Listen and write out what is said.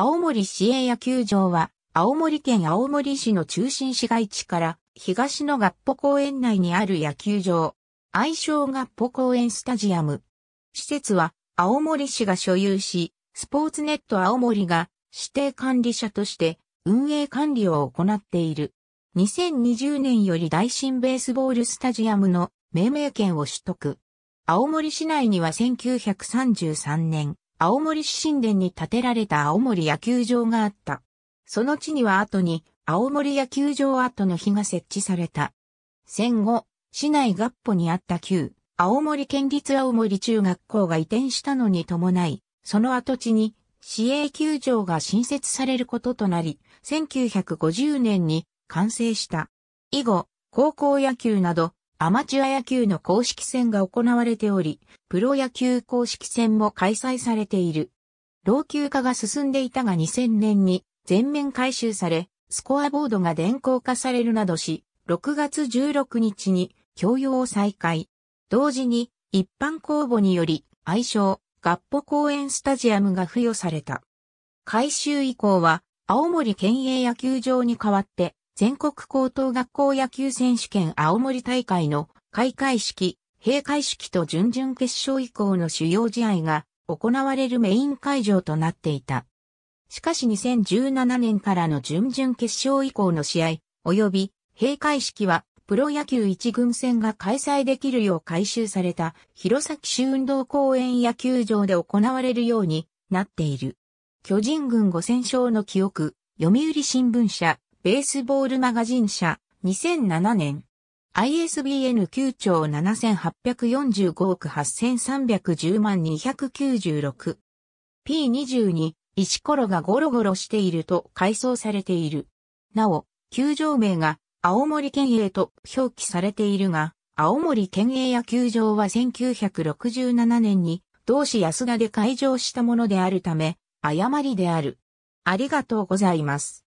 青森市営野球場は、青森県青森市の中心市街地から東の合歩公園内にある野球場。愛称合歩公園スタジアム。施設は青森市が所有し、スポーツネット青森が指定管理者として運営管理を行っている。2020年より大新ベースボールスタジアムの命名権を取得。青森市内には1933年、青森市神殿に建てられた青森野球場があった。その地には後に青森野球場跡の日が設置された。戦後、市内合歩にあった旧青森県立青森中学校が移転したのに伴い、その跡地に市営球場が新設されることとなり、1950年に完成した。以後、高校野球などアマチュア野球の公式戦が行われており、プロ野球公式戦も開催されている。老朽化が進んでいたが2000年に全面改修され、スコアボードが電光化されるなどし、6月16日に供用を再開。同時に一般公募により愛称合歩公園スタジアムが付与された。改修以降は青森県営野球場に代わって全国高等学校野球選手権青森大会の開会式、閉会式と準々決勝以降の主要試合が行われるメイン会場となっていた。しかし2017年からの準々決勝以降の試合、及び閉会式はプロ野球一軍戦が開催できるよう改修された弘前市運動公園野球場で行われるようになっている。巨人軍5戦勝の記憶、読売新聞社、ベースボールマガジン社、2007年。ISBN 9兆7845億8310万296。P22、石ころがゴロゴロしていると改装されている。なお、球場名が青森県営と表記されているが、青森県営野球場は1967年に同志安田で開場したものであるため、誤りである。ありがとうございます。